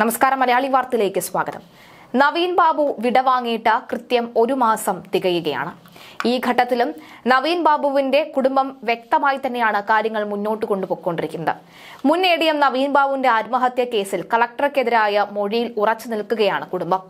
നമസ്കാരം മലയാളി വാർത്തയിലേക്ക് സ്വാഗതം നവീൻ ബാബു വിടവാങ്ങിയിട്ട് കൃത്യം ഒരു മാസം തികയുകയാണ് ഈ ഘട്ടത്തിലും നവീൻ ബാബുവിന്റെ കുടുംബം വ്യക്തമായി തന്നെയാണ് കാര്യങ്ങൾ മുന്നോട്ട് കൊണ്ടുപോയിക്കൊണ്ടിരിക്കുന്നത് മുൻ എ ഡി എം നവീൻ ബാബുവിന്റെ ആത്മഹത്യാ കേസിൽ കളക്ടർക്കെതിരായ മൊഴിയിൽ ഉറച്ചു നിൽക്കുകയാണ് കുടുംബം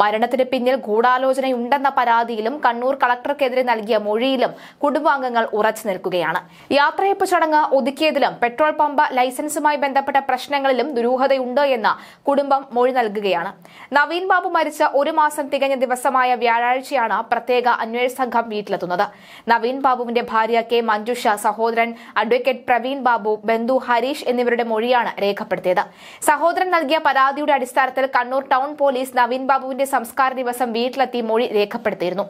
മരണത്തിന് പിന്നിൽ ഗൂഢാലോചനയുണ്ടെന്ന പരാതിയിലും കണ്ണൂർ കളക്ടർക്കെതിരെ നൽകിയ മൊഴിയിലും കുടുംബാംഗങ്ങൾ ഉറച്ചു നിൽക്കുകയാണ് യാത്രയപ്പ് ചടങ്ങ് ഒതുക്കിയതിലും പെട്രോൾ പമ്പ് ലൈസൻസുമായി ബന്ധപ്പെട്ട പ്രശ്നങ്ങളിലും ദുരൂഹതയുണ്ട് എന്ന് കുടുംബം മൊഴി നൽകുകയാണ് നവീൻ ബാബു മരിച്ച ഒരു മാസം തികഞ്ഞ ദിവസമായ വ്യാഴാഴ്ചയാണ് പ്രത്യേക അന്വേഷണ സംഘം വീട്ടിലെത്തുന്നത് നവീൻ ബാബുവിന്റെ ഭാര്യ കെ മഞ്ജുഷ സഹോദരൻ അഡ്വക്കേറ്റ് പ്രവീൺ ബാബു ബന്ധു ഹരീഷ് എന്നിവരുടെ മൊഴിയാണ് രേഖപ്പെടുത്തിയത് സഹോദരൻ നൽകിയ പരാതിയുടെ അടിസ്ഥാനത്തിൽ കണ്ണൂർ ടൗൺ പോലീസ് നവീൻ ബാബുവിന്റെ സംസ്കാര ദിവസം വീട്ടിലെത്തി മൊഴി രേഖപ്പെടുത്തിയിരുന്നു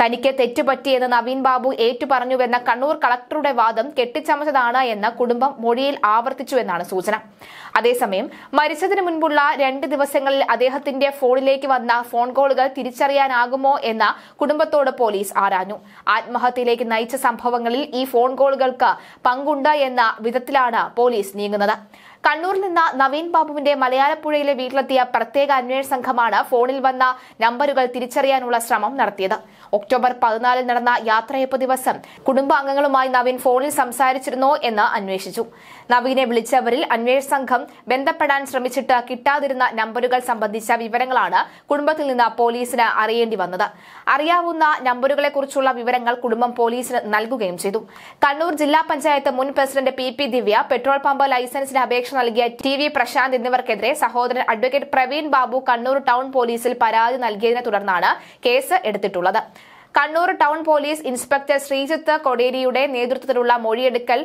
തനിക്ക് തെറ്റുപറ്റിയെന്ന് നവീൻ ബാബു ഏറ്റുപറഞ്ഞുവെന്ന കണ്ണൂർ കളക്ടറുടെ വാദം കെട്ടിച്ചമച്ചതാണ് എന്ന് കുടുംബം മൊഴിയിൽ ആവർത്തിച്ചുവെന്നാണ് സൂചന അതേസമയം മരിച്ചതിന് മുൻപുള്ള രണ്ട് ദിവസങ്ങളിൽ അദ്ദേഹത്തിന്റെ ഫോണിലേക്ക് വന്ന ഫോൺ കോളുകൾ തിരിച്ചറിയാനാകുമോ എന്ന കുടുംബത്തോട് പോലീസ് ആരാഞ്ഞു ആത്മഹത്യയിലേക്ക് നയിച്ച സംഭവങ്ങളിൽ ഈ ഫോൺ കോളുകൾക്ക് പങ്കുണ്ട് എന്ന വിധത്തിലാണ് പോലീസ് നീങ്ങുന്നത് കണ്ണൂരിൽ നിന്ന് നവീൻ ബാബുവിന്റെ മലയാളപ്പുഴയിലെ വീട്ടിലെത്തിയ പ്രത്യേക അന്വേഷണ സംഘമാണ് ഫോണിൽ വന്ന നമ്പറുകൾ തിരിച്ചറിയാനുള്ള ശ്രമം നടത്തിയത് ഒക്ടോബർ പതിനാലിൽ നടന്ന യാത്രയപ്പ് ദിവസം കുടുംബാംഗങ്ങളുമായി നവീൻ ഫോണിൽ സംസാരിച്ചിരുന്നോ എന്ന് അന്വേഷിച്ചു നവീനെ വിളിച്ചവരിൽ അന്വേഷണ സംഘം ബന്ധപ്പെടാൻ ശ്രമിച്ചിട്ട് കിട്ടാതിരുന്ന നമ്പറുകൾ സംബന്ധിച്ച വിവരങ്ങളാണ് കുടുംബത്തിൽ നിന്ന് പോലീസിന് അറിയേണ്ടി വന്നത് അറിയാവുന്ന നമ്പറുകളെക്കുറിച്ചുള്ള വിവരങ്ങൾ കുടുംബം പോലീസിന് നൽകുകയും ചെയ്തു കണ്ണൂർ ജില്ലാ പഞ്ചായത്ത് മുൻ president P P Divya petrol pump ലൈസൻസിന് അപേക്ഷ പരാമർശം നൽകിയ ടി വി പ്രശാന്ത് എന്നിവർക്കെതിരെ സഹോദരൻ അഡ്വക്കേറ്റ് പ്രവീൺ ബാബു കണ്ണൂർ ടൗൺ പോലീസിൽ പരാതി നൽകിയതിനെ തുടർന്നാണ് കേസ് എടുത്തിട്ടുള്ളത് Kannur town police inspector Sreejith കൊടേരിയുടെ നേതൃത്വത്തിലുള്ള മൊഴിയെടുക്കൽ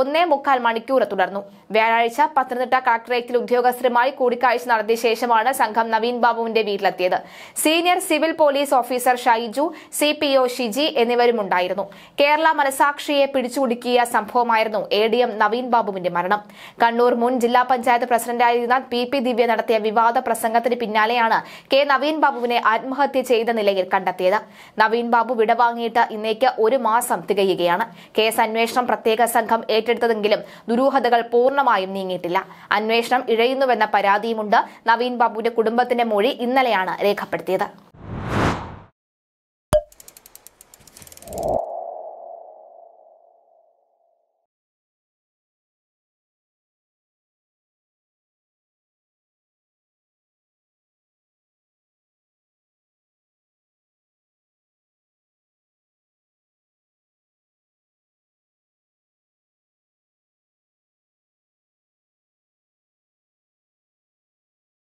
ഒന്നേ മുക്കാൽ മണിക്കൂർ തുടർന്നു വ്യാഴാഴ്ച പത്തനംതിട്ട കളക്ടറേറ്റിൽ ഉദ്യോഗസ്ഥരുമായി കൂടിക്കാഴ്ച നടത്തിയ ശേഷമാണ് സംഘം നവീൻ ബാബുവിന്റെ വീട്ടിലെത്തിയത് senior civil police officer Shaiju C P O Shiji എന്നിവരും ഉണ്ടായിരുന്നു കേരള മനസാക്ഷിയെ പിടിച്ചുകുടുക്കിയ സംഭവമായിരുന്നു എ ഡി എം നവീൻ ബാബുവിന്റെ മരണം കണ്ണൂർ മുൻ ജില്ലാ പഞ്ചായത്ത് പ്രസിഡന്റായിരുന്ന പി പി ദിവ്യ നടത്തിയ വിവാദ പ്രസംഗത്തിന് പിന്നാലെയാണ് കെ നവീൻ ബാബുവിനെ ആത്മഹത്യ ചെയ്ത നിലയിൽ കണ്ടെത്തിയത് നവീൻ ബാബു വിടവാങ്ങിയിട്ട് ഇന്നേക്ക് ഒരു മാസം തികയുകയാണ് കേസ് അന്വേഷണം പ്രത്യേക സംഘം ഏറ്റെടുത്തതെങ്കിലും ദുരൂഹതകൾ പൂർണ്ണമായും നീങ്ങിയിട്ടില്ല അന്വേഷണം ഇഴയുന്നുവെന്ന പരാതിയുമുണ്ട് നവീൻ ബാബുവിന്റെ കുടുംബത്തിന്റെ മൊഴി ഇന്നലെയാണ് രേഖപ്പെടുത്തിയത്